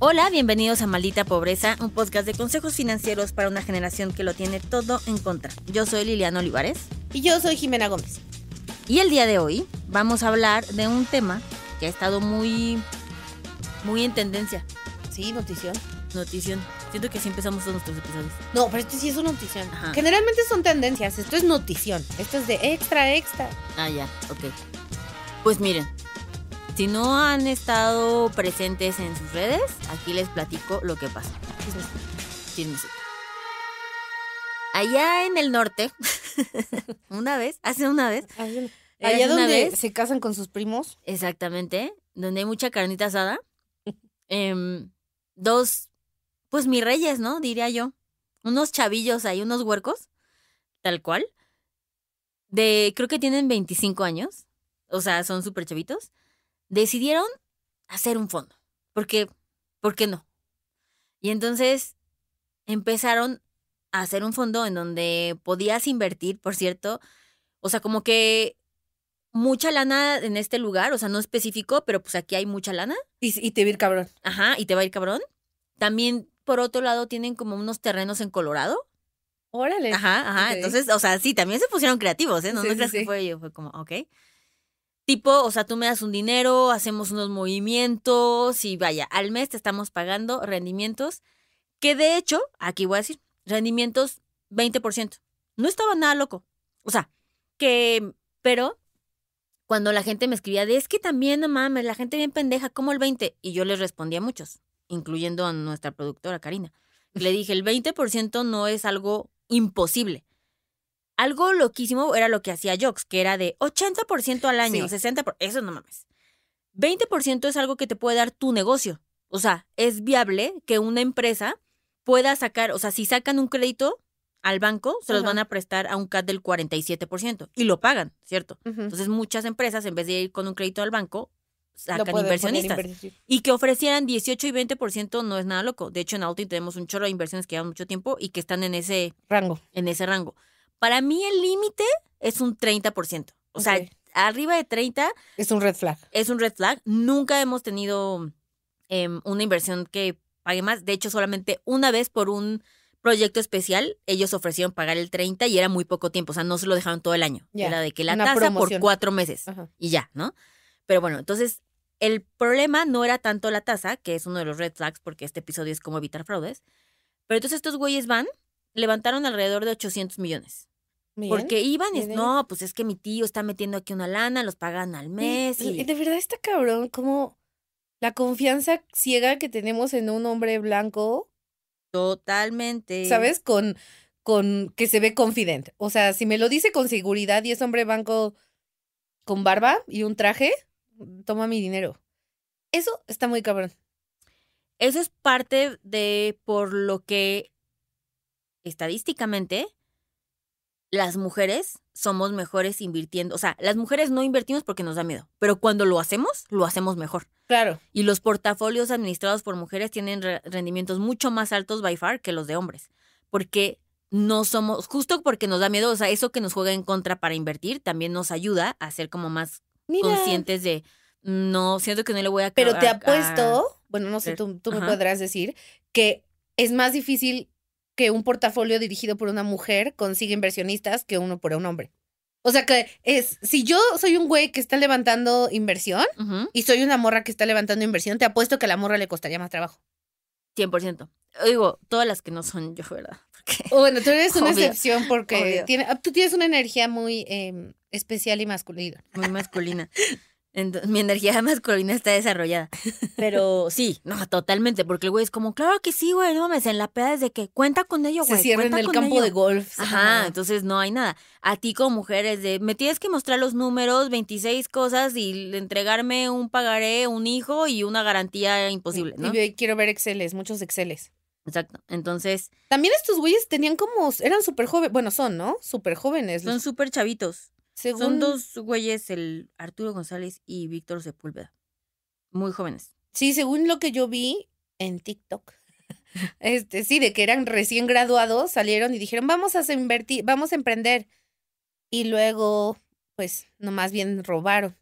Hola, bienvenidos a Maldita Pobreza, un podcast de consejos financieros para una generación que lo tiene todo en contra. Yo soy Liliana Olivares. Y yo soy Jimena Gómez. Y el día de hoy vamos a hablar de un tema que ha estado muy, muy en tendencia. Sí, notición. Notición. Siento que sí empezamos todos nuestros episodios. No, pero esto sí es una notición. Generalmente son tendencias, esto es notición. Esto es de extra, extra. Ah, ya, ok. Pues miren, si no han estado presentes en sus redes, aquí les platico lo que pasa. Allá en el norte, una vez, hace una vez. Allá, donde se casan con sus primos. Exactamente, donde hay mucha carnita asada. Em, dos, pues mis reyes, ¿no? Diría yo. Unos chavillos ahí, unos huercos, tal cual. De, creo que tienen 25 años. O sea, son súper chavitos decidieron hacer un fondo, porque, ¿por qué no? Y entonces empezaron a hacer un fondo en donde podías invertir, por cierto, o sea, como que mucha lana en este lugar, o sea, no específico, pero pues aquí hay mucha lana. Y, te va a ir cabrón. Ajá, y te va a ir cabrón. También, por otro lado, tienen como unos terrenos en Colorado. Órale. Ajá, ajá. Entonces, o sea, sí, también se pusieron creativos, ¿eh? No, no fue yo, fue como, ok. Tipo, o sea, tú me das un dinero, hacemos unos movimientos y vaya, al mes te estamos pagando rendimientos, que de hecho, aquí voy a decir, rendimientos 20%. No estaba nada loco. O sea, que, pero cuando la gente me escribía de, es que también, no mames, la gente bien pendeja, ¿cómo el 20? Y yo les respondía a muchos, incluyendo a nuestra productora Karina. Le dije, el 20% no es algo imposible. Algo loquísimo era lo que hacía Jox, que era de 80% al año, 60%, por, eso no mames. 20% es algo que te puede dar tu negocio. O sea, es viable que una empresa pueda sacar, o sea, si sacan un crédito al banco, se los van a prestar a un CAD del 47% y lo pagan, ¿cierto? Entonces, muchas empresas, en vez de ir con un crédito al banco, sacan inversionistas. Y que ofrecieran 18 y 20% no es nada loco. De hecho, en Altin tenemos un chorro de inversiones que llevan mucho tiempo y que están en ese rango. En ese rango. Para mí el límite es un 30%. O sea, arriba de 30... Es un red flag. Es un red flag. Nunca hemos tenido em, una inversión que pague más. De hecho, solamente una vez por un proyecto especial, ellos ofrecieron pagar el 30 y era muy poco tiempo, o sea, no se lo dejaron todo el año. Era de que la tasa por cuatro meses y ya, ¿no? Pero bueno, entonces el problema no era tanto la tasa, que es uno de los red flags, porque este episodio es como evitar fraudes, pero entonces estos güeyes van, levantaron alrededor de 800 millones. Porque iban es, no, pues es que mi tío está metiendo aquí una lana, los pagan al mes. Y, De verdad está cabrón, como la confianza ciega que tenemos en un hombre blanco. Totalmente. ¿Sabes? Con, con que se ve confidente. O sea, si me lo dice con seguridad y es hombre blanco con barba y un traje, mm, toma mi dinero. Eso está muy cabrón. Eso es parte de por lo que estadísticamente las mujeres somos mejores invirtiendo. O sea, las mujeres no invertimos porque nos da miedo, pero cuando lo hacemos, lo hacemos mejor. Claro. Y los portafolios administrados por mujeres tienen rendimientos mucho más altos by far que los de hombres, porque no somos, justo porque nos da miedo, o sea, eso que nos juega en contra para invertir también nos ayuda a ser como más conscientes de, no, siento que no le voy a... Pero te apuesto, bueno, no sé, tú, me podrás decir, que es más difícil que un portafolio dirigido por una mujer consigue inversionistas que uno por un hombre. O sea que es, si yo soy un güey que está levantando inversión y soy una morra que está levantando inversión, te apuesto que a la morra le costaría más trabajo. 100%. Digo, todas las que no son yo, ¿verdad? bueno, tú eres una excepción porque ah, tú tienes una energía muy em, especial y masculina. Muy masculina. mi energía masculina está desarrollada. Pero sí, no, totalmente, porque el güey es como, claro que sí, güey, no mames, en la peda desde que cuenta con ello, güey. Se cierra en el campo de golf. Ajá, entonces no hay nada. A ti como mujer es de, me tienes que mostrar los números, 26 cosas y entregarme un pagaré, un hijo y una garantía imposible, ¿no? Y quiero ver Exceles, muchos Exceles. Exacto. Entonces. También estos güeyes tenían como. Eran súper jóvenes. Bueno, son, ¿no? Súper jóvenes. Son súper chavitos. Son dos güeyes, el Arturo González y Víctor Sepúlveda. Muy jóvenes. Sí, según lo que yo vi en TikTok. este, sí, de que eran recién graduados, salieron y dijeron, vamos a invertir, vamos a emprender. Y luego, pues, nomás bien robaron,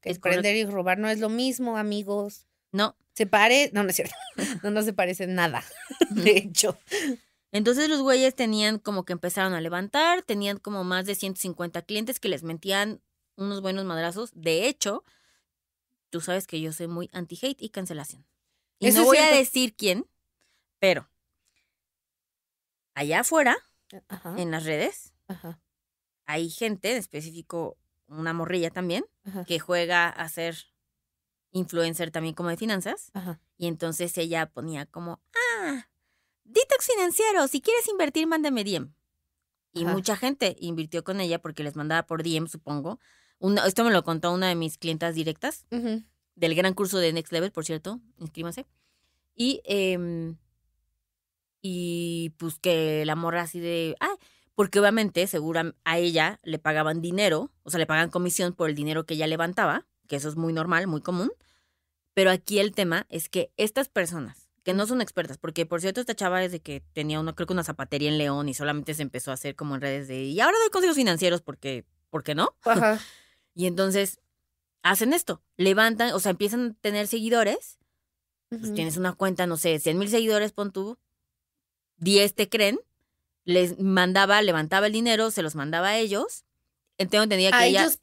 Que emprender y robar no es lo mismo, amigos. No. Se pare, no, no es cierto. No, no se parece nada, de hecho. Entonces los güeyes tenían como que empezaron a levantar, tenían como más de 150 clientes que les mentían unos buenos madrazos. De hecho, tú sabes que yo soy muy anti-hate y cancelación. Y no voy a decir quién, pero allá afuera, eh, en las redes, hay gente, en específico una morrilla también, que juega a ser influencer también como de finanzas. Y entonces ella ponía como, ah, Detox financiero, si quieres invertir, mándame DM. Y mucha gente invirtió con ella porque les mandaba por DM, supongo. esto me lo contó una de mis clientas directas del gran curso de Next Level, por cierto, Inscríbase. Y, em, y pues que la morra así de, ay, porque obviamente segura a ella le pagaban dinero, o sea, le pagan comisión por el dinero que ella levantaba, que eso es muy normal, muy común. Pero aquí el tema es que estas personas que no son expertas, porque por cierto, esta chava es de que tenía una, creo que una zapatería en León y solamente se empezó a hacer como en redes de, y ahora doy consejos financieros porque, ¿por qué no? Ajá. y entonces hacen esto, levantan, o sea, empiezan a tener seguidores, pues tienes una cuenta, no sé, 100 mil seguidores, pon tú, 10 te creen, les mandaba, levantaba el dinero, se los mandaba a ellos. Eh, tengo entendido que ¿A ella, ellos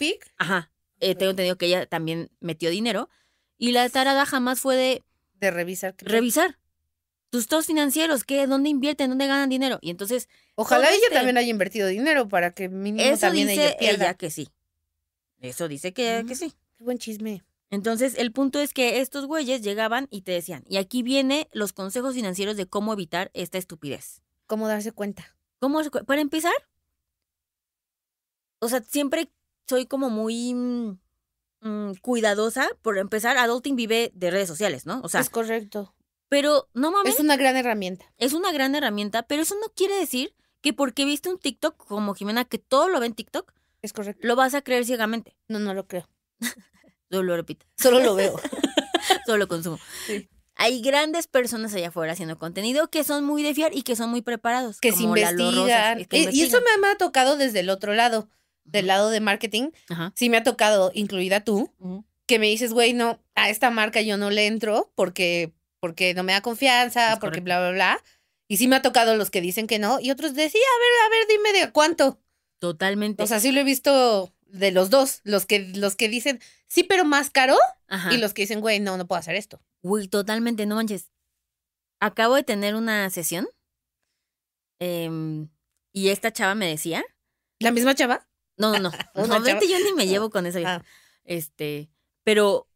eh, tengo entendido que ella también metió dinero. Y la tarada jamás fue de, de revisar. Revisar tus dos financieros, ¿qué? ¿Dónde invierten? ¿Dónde ganan dinero? Y entonces... Ojalá ella también haya invertido dinero para que mínimo también ella pierda. que sí. Eso dice que, mm, sí. Qué buen chisme. Entonces, el punto es que estos güeyes llegaban y te decían, y aquí vienen los consejos financieros de cómo evitar esta estupidez. ¿Cómo darse cuenta? ¿Cómo Para empezar, o sea, siempre soy como muy mm, Mm, cuidadosa, por empezar, adulting vive de redes sociales, ¿no? O sea, es correcto. Pero no mames. Es una gran herramienta. Es una gran herramienta, pero eso no quiere decir que porque viste un TikTok como Jimena, que todo lo ve en TikTok, es correcto. Lo vas a creer ciegamente. No, no lo creo. Solo lo repito. Solo lo veo. Solo lo consumo. Hay grandes personas allá afuera haciendo contenido que son muy de fiar y que son muy preparados. Que se Y eso me ha tocado desde el otro lado del lado de marketing, sí me ha tocado, incluida tú, que me dices, güey, no, a esta marca yo no le entro porque, porque no me da confianza, porque bla, bla, bla. Y sí me ha tocado los que dicen que no, y otros decían, a ver, a ver, dime de cuánto. Totalmente. O sea, sí lo he visto de los dos, los que, los que dicen, sí, pero más caro, y los que dicen, güey, no, no puedo hacer esto. güey totalmente, no manches. Acabo de tener una sesión em, y esta chava me decía. ¿La misma chava? No, no, no. Normalmente yo ni me llevo ah, con esa ah. Este, pero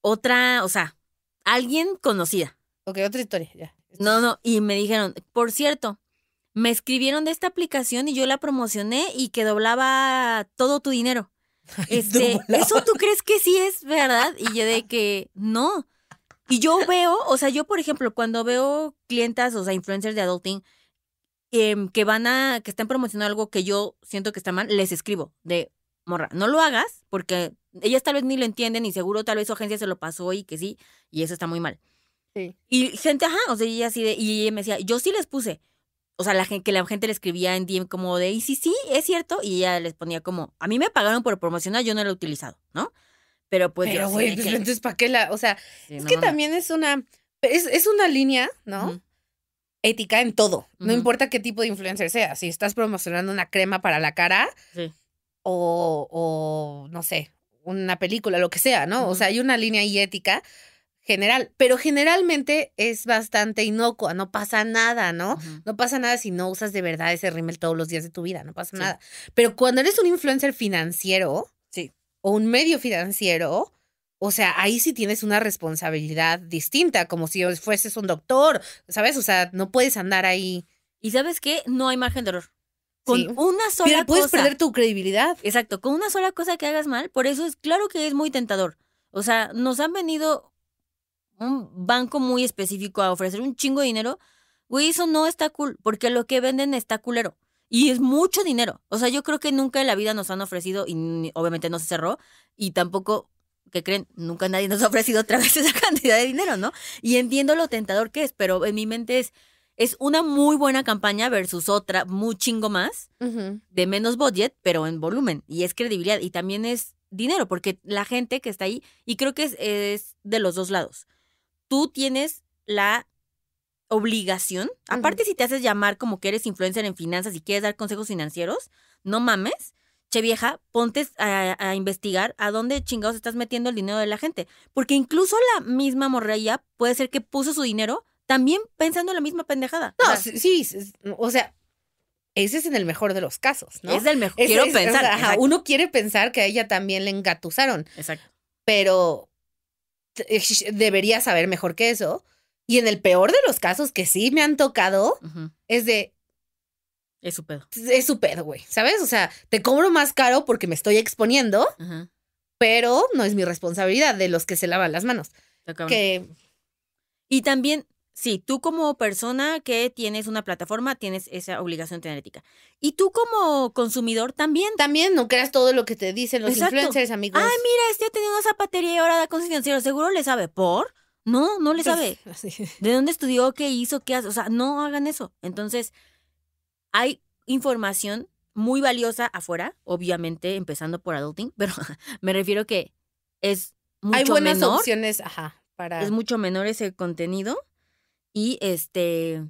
otra, o sea, alguien conocida. Ok, otra historia, ya. No, no, y me dijeron, por cierto, me escribieron de esta aplicación y yo la promocioné y que doblaba todo tu dinero. Este, ¿eso tú crees que sí es verdad? Y yo de que no. Y yo veo, o sea, yo por ejemplo, cuando veo clientas, o sea, influencers de adulting Em, que van a, que están promocionando algo que yo siento que está mal, les escribo de morra, no lo hagas, porque ellas tal vez ni lo entienden y seguro tal vez su agencia se lo pasó y que sí, y eso está muy mal. Sí. Y gente, ajá, o sea, ella así de, y ella me decía, yo sí les puse. O sea, la gente, que la gente le escribía en DM como de, y sí, sí, es cierto, y ella les ponía como, a mí me pagaron por promocionar, yo no lo he utilizado, ¿no? Pero pues... Pero güey, pues, entonces, ¿para qué la...? O sea, es que también es una... Es, una línea, ¿no? ética en todo. No importa qué tipo de influencer sea. Si estás promocionando una crema para la cara o, no sé, una película, lo que sea, ¿no? O sea, hay una línea y ética general, pero generalmente es bastante inocua, no pasa nada, ¿no? No pasa nada si no usas de verdad ese rímel todos los días de tu vida, no pasa nada. Pero cuando eres un influencer financiero sí. o un medio financiero, o sea, ahí sí tienes una responsabilidad distinta, como si fueses un doctor, ¿sabes? O sea, no puedes andar ahí. ¿Y sabes qué? No hay margen de error. Con una sola cosa. puedes puedes perder tu credibilidad. Exacto, con una sola cosa que hagas mal, por eso es claro que es muy tentador. O sea, nos han venido un banco muy específico a ofrecer un chingo de dinero. Güey, eso no está cool, porque lo que venden está culero. Y es mucho dinero. O sea, yo creo que nunca en la vida nos han ofrecido, y obviamente no se cerró, y tampoco que creen, nunca nadie nos ha ofrecido otra vez esa cantidad de dinero, ¿no? Y entiendo lo tentador que es, pero en mi mente es, es una muy buena campaña versus otra muy chingo más, de menos budget, pero en volumen. Y es credibilidad y también es dinero, porque la gente que está ahí, y creo que es, es de los dos lados. Tú tienes la obligación, aparte si te haces llamar como que eres influencer en finanzas y quieres dar consejos financieros, no mames, che vieja, ponte a, investigar a dónde chingados estás metiendo el dinero de la gente. Porque incluso la misma morrella puede ser que puso su dinero también pensando la misma pendejada. No, sí, o sea, ese es en el mejor de los casos, ¿no? Es el mejor. Quiero pensar. uno quiere pensar que a ella también le engatusaron. Exacto. Pero debería saber mejor que eso. Y en el peor de los casos que sí me han tocado, es de, es su pedo. Es su pedo, güey. ¿Sabes? O sea, te cobro más caro porque me estoy exponiendo, pero no es mi responsabilidad de los que se lavan las manos. Que... Y también, sí, tú como persona que tienes una plataforma, tienes esa obligación de tener ética. Y tú como consumidor también. También no creas todo lo que te dicen los influencers, amigos. Ay, mira, este ha tenido una zapatería y ahora da con financiero. Seguro le sabe. ¿Por? No, no le pues, sabe. ¿De dónde estudió? ¿Qué hizo? ¿Qué hace? O sea, no hagan eso. Entonces, hay información muy valiosa afuera, obviamente, empezando por adulting, pero me refiero que es mucho Hay buenas opciones, ajá, para... Es mucho menor ese contenido y este...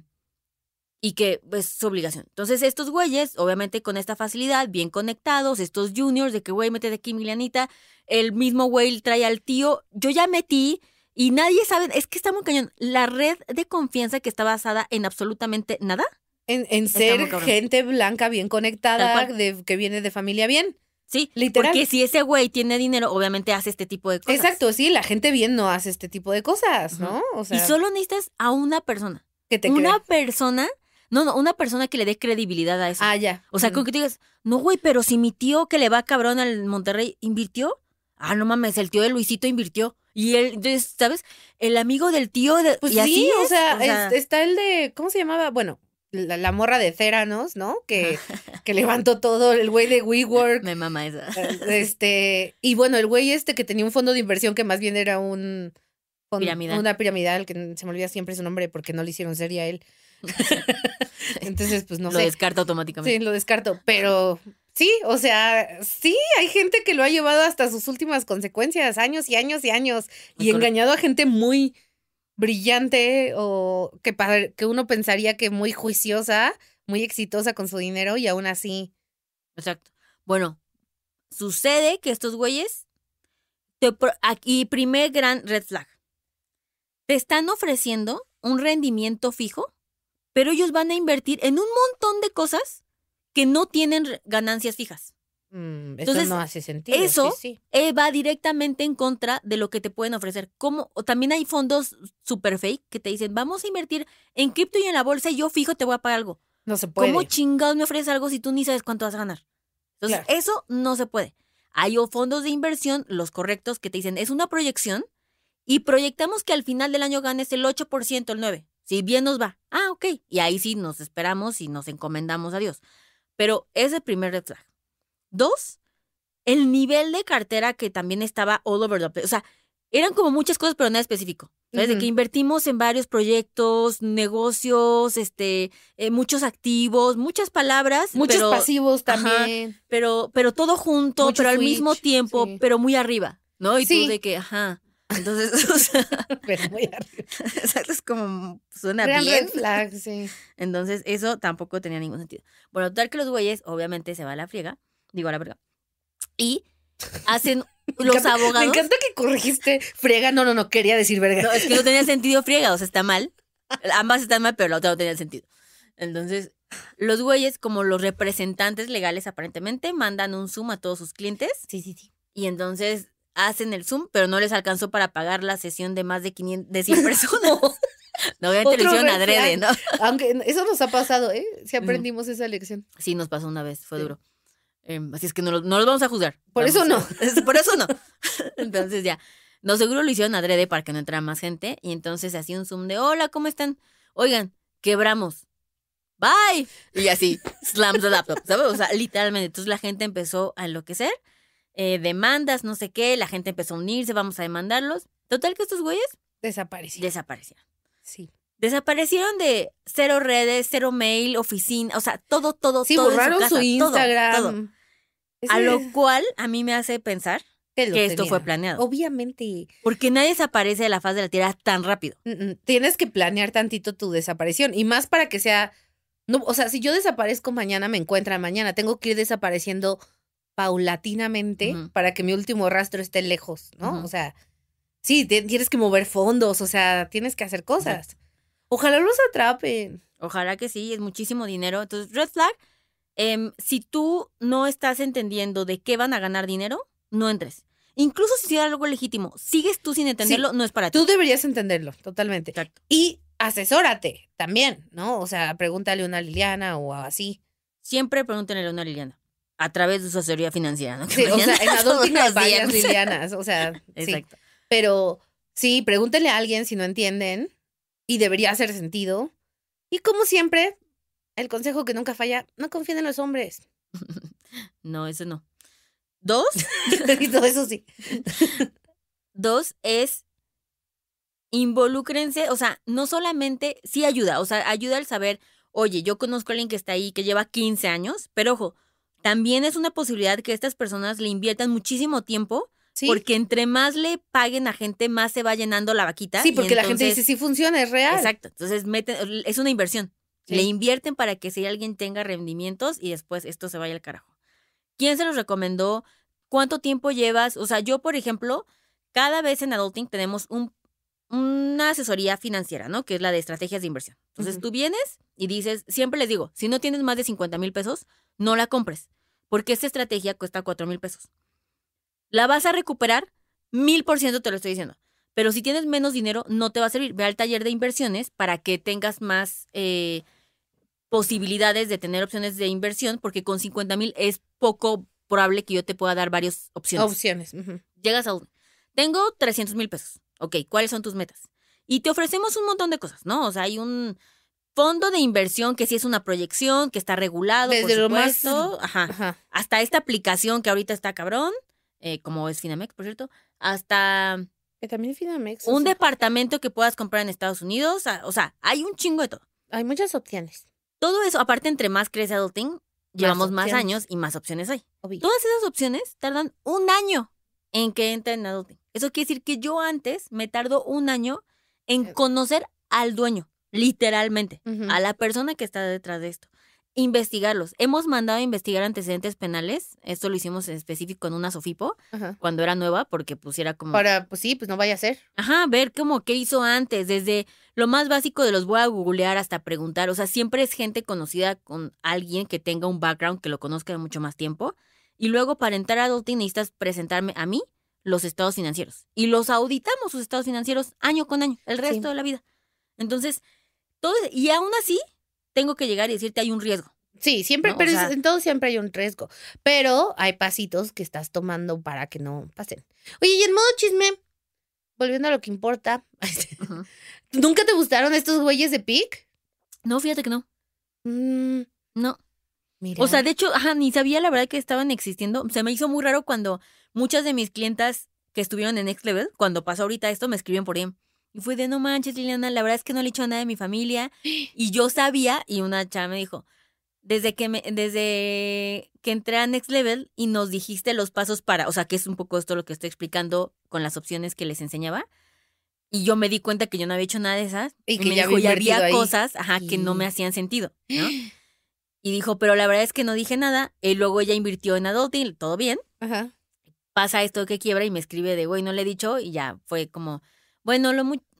Y que es su obligación. Entonces, estos güeyes, obviamente con esta facilidad, bien conectados, estos juniors, de que, güey, de aquí, Milianita, el mismo güey trae al tío, yo ya metí, y nadie sabe, es que está muy cañón. La red de confianza que está basada en absolutamente nada en, en ser gente blanca bien conectada, que viene de familia bien. Sí, literal. Porque si ese güey tiene dinero, obviamente hace este tipo de cosas. Exacto, sí, la gente bien no hace este tipo de cosas, ¿no? o sea, y solo necesitas a una persona. Que te Una persona no, no, una persona que le dé credibilidad a eso. Ah, ya. O sea, mm. con que tú digas, no, güey, pero si mi tío que le va cabrón al Monterrey invirtió, ah, no mames, el tío de Luisito invirtió. Y él, ¿sabes? El amigo del tío de. Pues y sí, o, sea, está el de. ¿Cómo se llamaba? Bueno, la, morra de Céranos, ¿no? Que, levantó todo, el güey de WeWork. Me mama esa. Eh, este, y bueno, el güey este que tenía un fondo de inversión que más bien era un... piramidal. Una piramidal, que se me olvida siempre su nombre porque no le hicieron serie a él. Entonces, pues no lo sé. Lo descarto automáticamente. Sí, lo descarto, pero sí, o sea, sí, hay gente que lo ha llevado hasta sus últimas consecuencias, años y años y años, y engañado a gente muy brillante o que, que uno pensaría que muy juiciosa, muy exitosa con su dinero y aún así. Exacto. Bueno, sucede que estos güeyes, y primer gran red flag, te están ofreciendo un rendimiento fijo, pero ellos van a invertir en un montón de cosas que no tienen ganancias fijas. Mm, eso Entonces, no hace sentido. Eso eh, va directamente en contra de lo que te pueden ofrecer. Como, también hay fondos super fake que te dicen, vamos a invertir en cripto y en la bolsa y yo fijo te voy a pagar algo. No se puede. ¿Cómo chingados me ofreces algo si tú ni sabes cuánto vas a ganar? Entonces, eso no se puede. Hay fondos de inversión, los correctos, que te dicen, es una proyección y proyectamos que al final del año ganes el 8%, el 9%. Si bien nos va. Ah, ok. Y ahí sí nos esperamos y nos encomendamos a Dios. Pero ese primer red Dos, el nivel de cartera que también estaba all over the place. O sea, eran como muchas cosas, pero nada específico. De que invertimos en varios proyectos, negocios, este, eh, muchos activos, muchas palabras. Muchos pasivos también. pero, pero todo junto, pero al mismo tiempo, pero muy arriba, ¿no? Y tú de que, ajá. Entonces, pero muy arriba. Exacto, es como suena bien. sí. Entonces, eso tampoco tenía ningún sentido. Bueno, tal que los güeyes, obviamente, se va a la friega digo la verga. Y hacen los abogados. Me encanta que corregiste friega. No, no, no, quería decir verga. No, es que no tenía sentido friega, o sea, está mal. Ambas están mal, pero la otra no tenía sentido. Entonces, los güeyes, como los representantes legales, aparentemente, mandan un Zoom a todos sus clientes. Sí, sí, sí. Y entonces hacen el Zoom, pero no les alcanzó para pagar la sesión de más de, 500, de 100 personas. No no, hicieron adrede, ¿no? Aunque eso nos ha pasado, ¿eh? Si aprendimos esa lección. Sí, nos pasó una vez, fue duro. Em, así es que no, no, los vamos a juzgar. Por eso no. por eso no. entonces ya. No, seguro lo hicieron adrede para que no entrara más gente. Y entonces así un zoom de, hola, ¿cómo están? Oigan, quebramos. Bye. Y así, slams the laptop, ¿sabes? O sea, literalmente. Entonces la gente empezó a enloquecer. Eh, demandas, no sé qué. La gente empezó a unirse, vamos a demandarlos. Total que estos güeyes... Desaparecieron. Desaparecieron. Sí. Desaparecieron de cero redes, cero mail, oficina, o sea, todo, todo, sí, todo. Sí, borraron su, su Instagram a lo cual a mí me hace pensar que, esto fue planeado. Obviamente. Porque nadie desaparece de la faz de la Tierra tan rápido. Mm, mm, tienes que planear tantito tu desaparición y más para que sea... o sea, si yo desaparezco mañana, me encuentran mañana. Tengo que ir desapareciendo paulatinamente para que mi último rastro esté lejos, ¿no? O sea, sí, tienes que mover fondos, o sea, tienes que hacer cosas. Ojalá los atrapen. Ojalá que sí, es muchísimo dinero. Entonces, Red Flag, Em, si tú no estás entendiendo de qué van a ganar dinero, no entres. Incluso si es algo legítimo, sigues tú sin entenderlo, no es para ti. Tú deberías entenderlo, totalmente. Y asesórate también, ¿no? O sea, pregúntale a una Liliana o así. Siempre pregúntale a una Liliana a través de su asesoría financiera. ¿no? Sí, o sea, en varias Lilianas, o sea, Exacto. Pero sí, pregúntenle a alguien si no entienden y debería hacer sentido. Y como siempre, el consejo que nunca falla, no confíen en los hombres. no, eso no. Dos. eso sí. Dos es involúcrense, o sea, no solamente, sí ayuda, o sea, ayuda al saber, oye, yo conozco a alguien que está ahí, que lleva 15 años, pero ojo, también es una posibilidad que estas personas le inviertan muchísimo tiempo. Porque entre más le paguen a gente, más se va llenando la vaquita. Sí, porque la gente dice, sí funciona, es real. Exacto. Entonces, es una inversión. Le invierten para que si alguien tenga rendimientos y después esto se vaya al carajo. ¿Quién se los recomendó? ¿Cuánto tiempo llevas? O sea, yo, por ejemplo, cada vez en Adulting tenemos una asesoría financiera, ¿no? Que es la de estrategias de inversión. Entonces tú vienes y dices, siempre les digo, si no tienes más de 50 mil pesos, no la compres, porque esta estrategia cuesta 4 mil pesos. La vas a recuperar, mil por ciento te lo estoy diciendo. Pero si tienes menos dinero, no te va a servir. Ve al taller de inversiones para que tengas más... Eh, posibilidades de tener opciones de inversión, porque con 50 mil es poco probable que yo te pueda dar varias opciones. Opciones. Llegas a Tengo 300 mil pesos. Ok, ¿cuáles son tus metas? Y te ofrecemos un montón de cosas, ¿no? O sea, hay un fondo de inversión que sí es una proyección, que está regulado, Desde por supuesto. Lo Hasta esta aplicación que ahorita está cabrón, eh, como es Finamex, por cierto, hasta... Que también Finamex. Un departamento que puedas comprar en Estados Unidos. O sea, hay un chingo de todo. Hay muchas opciones. Todo eso, aparte, entre más crece Adulting, llevamos más años y más opciones hay. Todas esas opciones tardan un año en que entren en Adulting. Eso quiere decir que yo antes me tardó un año en eh, conocer al dueño, literalmente, a la persona que está detrás de esto investigarlos. Hemos mandado a investigar antecedentes penales. Esto lo hicimos en específico en una Sofipo, cuando era nueva, porque pusiera como. Para, pues sí, pues no vaya a ser. Ajá, ver cómo, qué hizo antes, desde lo más básico de los voy a googlear hasta preguntar. O sea, siempre es gente conocida con alguien que tenga un background que lo conozca de mucho más tiempo. Y luego para entrar a dos, necesitas presentarme a mí los estados financieros. Y los auditamos sus estados financieros año con año, el resto de la vida. Entonces, todo, y aún así, tengo que llegar y decirte hay un riesgo. Sí, siempre, pero en todo siempre hay un riesgo. Pero hay pasitos que estás tomando para que no pasen. Oye, y en modo chisme, volviendo a lo que importa, ¿Nunca te gustaron estos güeyes de Pic? No, fíjate que no. Mm. No. O sea, de hecho, ni sabía la verdad que estaban existiendo. Se me hizo muy raro cuando muchas de mis clientas que estuvieron en Next Level, cuando pasó ahorita esto, me escribieron por ahí. Y fue de no manches, Liliana, la verdad es que no le he dicho nada de mi familia. Y yo sabía, y una chava me dijo, desde que me, desde que entré a Next Level y nos dijiste los pasos para, o sea, que es un poco esto lo que estoy explicando con las opciones que les enseñaba. Y yo me di cuenta que yo no había hecho nada de esas. Y que me había, cosas que no me hacían sentido. Y dijo, pero la verdad es que no dije nada. Y luego ella invirtió en adulting, todo bien. Ajá. Pasa esto que quiebra y me escribe de, güey, no le he dicho. Y ya fue como, bueno,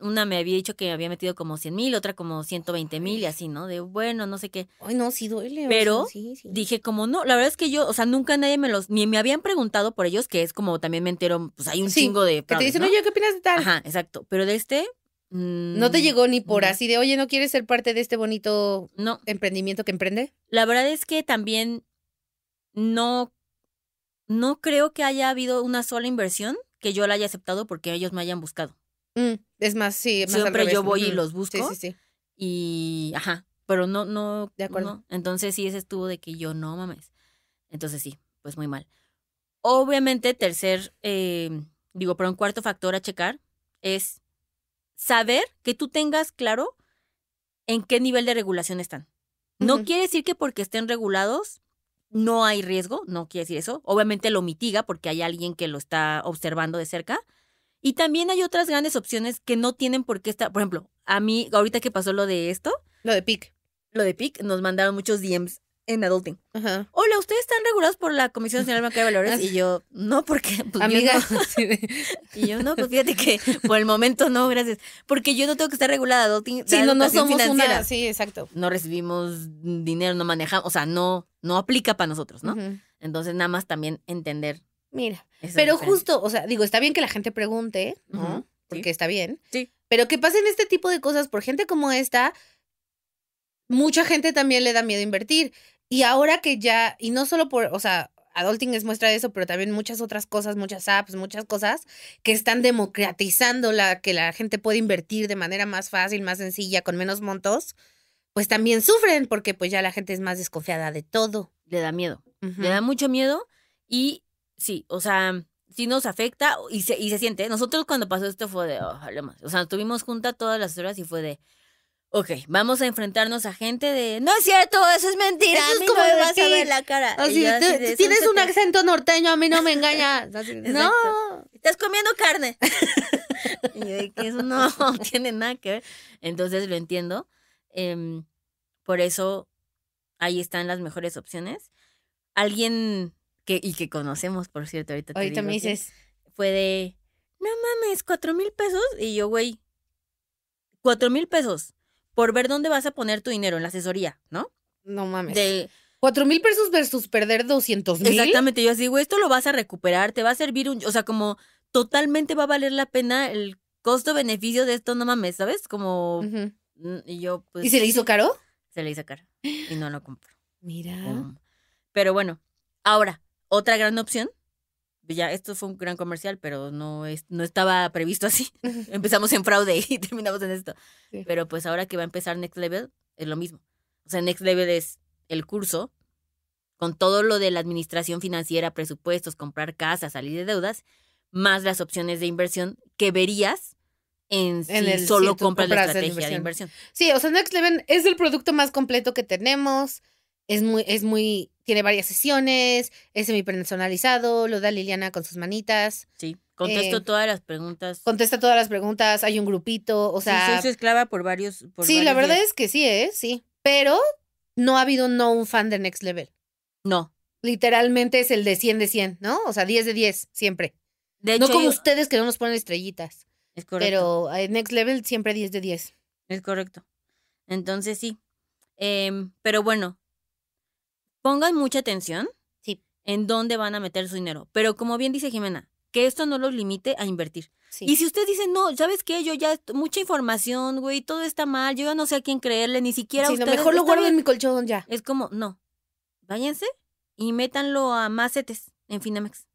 una me había dicho que había metido como 100 mil, otra como 120 mil y así, ¿no? De bueno, no sé qué. Ay, no, sí duele. Pero dije como no, la verdad es que yo, o sea, nunca nadie me los, ni me habían preguntado por ellos, que es como también me entero, pues hay un chingo de... que te dicen, oye, ¿qué opinas de tal? Ajá, exacto. Pero de este... Mm, no te llegó ni por así de, oye, ¿no quieres ser parte de este bonito emprendimiento que emprende? La verdad es que también no, no creo que haya habido una sola inversión que yo la haya aceptado porque ellos me hayan buscado. Mm, es más, sí, más Siempre yo voy y los busco. Sí, sí, sí. Y, ajá, pero no, no. De acuerdo. Entonces sí, ese estuvo de que yo no mames. Entonces sí, pues muy mal. Obviamente, tercer, eh, digo, pero un cuarto factor a checar es saber que tú tengas claro en qué nivel de regulación están. No quiere decir que porque estén regulados no hay riesgo, no quiere decir eso. Obviamente lo mitiga porque hay alguien que lo está observando de cerca, y también hay otras grandes opciones que no tienen por qué estar. Por ejemplo, a mí, ahorita que pasó lo de esto. Lo de PIC. Lo de PIC, nos mandaron muchos DMs en adulting. Ajá. Hola, ¿ustedes están regulados por la Comisión Nacional de Valores? Y yo, no, porque... Pues, Amiga. y yo, no, pues fíjate que por el momento no, gracias. Porque yo no tengo que estar regulada adulting. Sí, no, somos una... Sí, exacto. No recibimos dinero, no manejamos, o sea, no, no aplica para nosotros, ¿no? Entonces, nada más también entender Mira, pero justo, o sea, digo, está bien que la gente pregunte, ¿no? Porque está bien. Sí. Pero que pasen este tipo de cosas por gente como esta, mucha gente también le da miedo invertir. Y ahora que ya, y no solo por, o sea, Adulting es muestra de eso, pero también muchas otras cosas, muchas apps, muchas cosas que están democratizando la que la gente puede invertir de manera más fácil, más sencilla, con menos montos, pues también sufren porque pues ya la gente es más desconfiada de todo. Le da miedo, le da mucho miedo y sí, o sea, sí nos afecta y se, siente. Nosotros cuando pasó esto fue de, ojalá oh, más. O sea, estuvimos juntas todas las horas y fue de, ok, vamos a enfrentarnos a gente de, no es cierto, eso es mentira, eso es como de vas la cara. tienes un acento norteño, a mí no me engañas. no, estás comiendo carne. y de que eso no tiene nada que ver. Entonces lo entiendo. Em, por eso ahí están las mejores opciones. Alguien que, y que conocemos, por cierto, ahorita. Te ahorita me dices. Fue de, no mames, cuatro mil pesos. Y yo, güey, cuatro mil pesos por ver dónde vas a poner tu dinero en la asesoría, ¿no? No mames. Cuatro mil pesos versus perder doscientos mil. Exactamente, yo así digo, esto lo vas a recuperar, te va a servir un, o sea, como totalmente va a valer la pena el costo-beneficio de esto, no mames, ¿sabes? Como, mm, y yo pues... ¿Y se le hizo caro? Se le hizo caro, y no lo compró. Mira. pero bueno, ahora, otra gran opción, ya esto fue un gran comercial, pero no, es, no estaba previsto así. Empezamos en fraude y terminamos en esto. Pero pues ahora que va a empezar Next Level, es lo mismo. O sea, Next Level es el curso con todo lo de la administración financiera, presupuestos, comprar casas, salir de deudas, más las opciones de inversión que verías en, si solo compras, la estrategia de inversión. Sí, o sea, Next Level es el producto más completo que tenemos es muy, es muy, tiene varias sesiones, es semi-personalizado, lo da Liliana con sus manitas. Sí, contesto eh, todas las preguntas. Contesta todas las preguntas, hay un grupito, o sea... Sí, soy esclava por varios... sí, la verdad es que sí, ¿eh? Sí, pero no ha habido no un fan de Next Level. No. Literalmente es el de 100 de 100, ¿no? O sea, 10 de 10, siempre. De hecho, no como ustedes que no nos ponen estrellitas. Es correcto. Pero eh, Next Level siempre 10 de 10. Es correcto. Entonces sí. Em, pero bueno, pongan mucha atención en dónde van a meter su dinero. Pero como bien dice Jimena, que esto no los limite a invertir. Y si usted dice, no, ¿sabes qué? Yo ya, mucha información, güey, todo está mal, yo ya no sé a quién creerle, ni siquiera a mejor lo guardo en mi colchón ya. Es como, no, váyanse y métanlo a macetes en Finamex.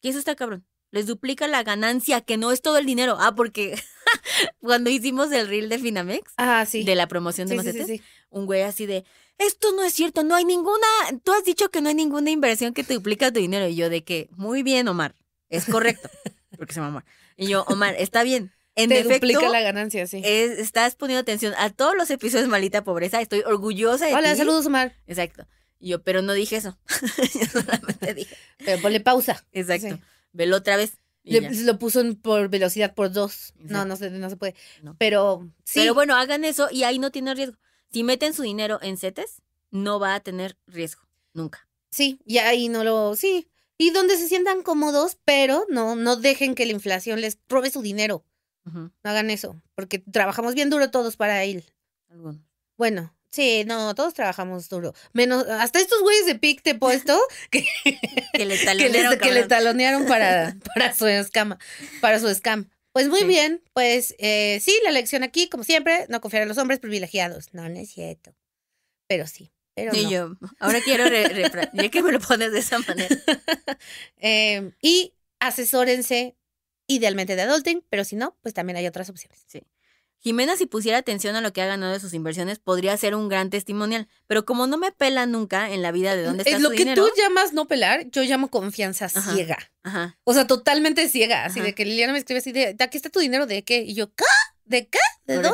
Que eso está cabrón. Les duplica la ganancia, que no es todo el dinero. Ah, porque cuando hicimos el reel de Finamex, ah, de la promoción de macetes, un güey así de, esto no es cierto, no hay ninguna, tú has dicho que no hay ninguna inversión que te duplica tu dinero. Y yo de que, muy bien, Omar, es correcto, porque se llama Omar. Y yo, Omar, está bien. En te duplica la ganancia, sí. estás poniendo atención a todos los episodios de Malita Pobreza, estoy orgullosa de Hola, saludos, Omar. Exacto. Y yo, pero no dije eso. yo solamente dije. Pero ponle pausa. Exacto. Velo otra vez. lo puso por velocidad por dos. No, no se, no se puede. Pero sí. Pero bueno, hagan eso y ahí no tiene riesgo si meten su dinero en CETES, no va a tener riesgo, nunca. Sí, y ahí no lo, sí. Y donde se sientan cómodos, pero no, no dejen que la inflación les robe su dinero. No hagan eso, porque trabajamos bien duro todos para él. Bueno, Sí, no, todos trabajamos duro. Menos, hasta estos güeyes de PIC te he puesto que, le, talonearon, para, para su escama, para su scam. Pues muy bien, pues eh, sí, la lección aquí, como siempre, no confiar en los hombres privilegiados. No, no es cierto. Pero sí. Pero yo, ahora quiero ya que me lo pones de esa manera. Em, y asesórense idealmente de adulting, pero si no, pues también hay otras opciones. Sí. Jimena, si pusiera atención a lo que ha ganado de sus inversiones, podría ser un gran testimonial. Pero como no me pela nunca en la vida de dónde está es lo que tú llamas no pelar, yo llamo confianza ciega. O sea, totalmente ciega. Así de que Liliana me escribe así de, aquí está tu dinero, ¿de qué? Y yo, ¿qué? ¿De qué? ¿De dónde?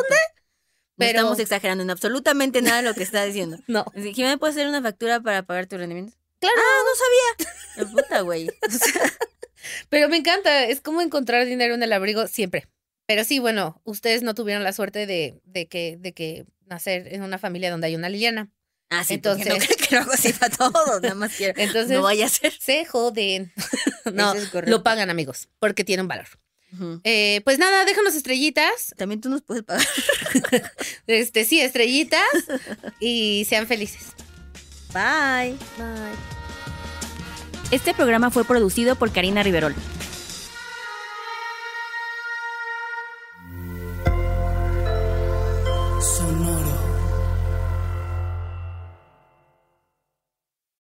Pero... No estamos exagerando en absolutamente nada de lo que está diciendo. no. Jimena, ¿puedes hacer una factura para pagar tu rendimiento? Claro. Ah, no sabía. puta, güey. pero me encanta. Es como encontrar dinero en el abrigo siempre. Pero sí, bueno, ustedes no tuvieron la suerte de, que, de que nacer en una familia donde hay una Liliana. Ah, sí, entonces creo que lo hago así para todos, nada más quiero. Entonces, no vaya a ser. Se joden. no, lo pagan, amigos, porque tienen un valor. Eh, pues nada, déjanos estrellitas. También tú nos puedes pagar. este, sí, estrellitas. Y sean felices. Bye. Bye. Este programa fue producido por Karina Riverol.